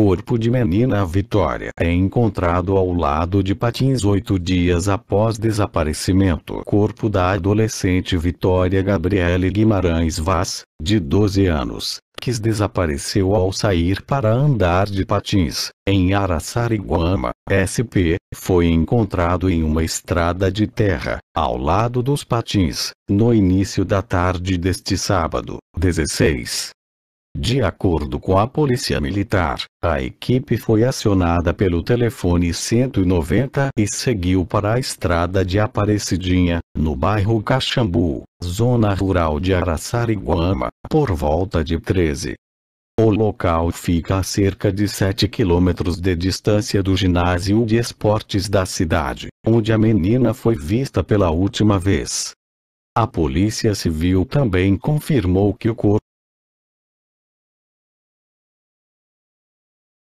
corpo de menina Vitória é encontrado ao lado de Patins oito dias após desaparecimento. Corpo da adolescente Vitória Gabriele Guimarães Vaz, de 12 anos, que desapareceu ao sair para andar de patins, em Araçariguama, SP, foi encontrado em uma estrada de terra, ao lado dos patins, no início da tarde deste sábado, 16. De acordo com a Polícia Militar, a equipe foi acionada pelo telefone 190 e seguiu para a estrada de Aparecidinha, no bairro Caxambu, zona rural de Araçariguama, por volta de 13 o local fica a cerca de 7 quilômetros de distância do ginásio de esportes da cidade, onde a menina foi vista pela última vez. A Polícia Civil também confirmou que o corpo